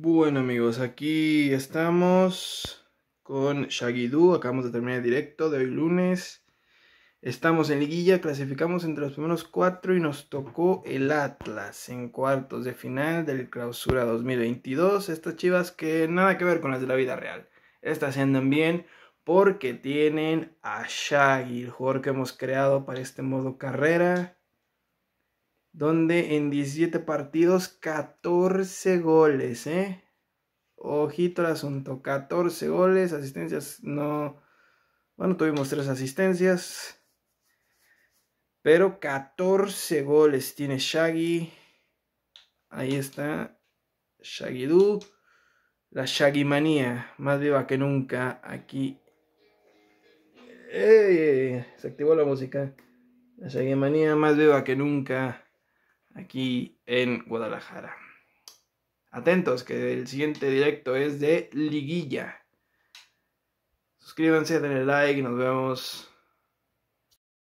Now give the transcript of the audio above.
Bueno amigos, aquí estamos con Shaggy Du, acabamos de terminar el directo de hoy lunes. Estamos en liguilla, clasificamos entre los primeros cuatro y nos tocó el Atlas en cuartos de final del clausura 2022. Estas chivas que nada que ver con las de la vida real. Estas andan bien porque tienen a Shaggy, el jugador que hemos creado para este modo carrera donde en 17 partidos 14 goles, ¿eh? Ojito al asunto, 14 goles, asistencias no... Bueno, tuvimos 3 asistencias, pero 14 goles tiene Shaggy. Ahí está Shaggy Du. la Shaggy manía, más viva que nunca aquí. Se activó la música. La Shaggy manía más viva que nunca aquí en Guadalajara. Atentos, que el siguiente directo es de liguilla. Suscríbanse, denle like, nos vemos.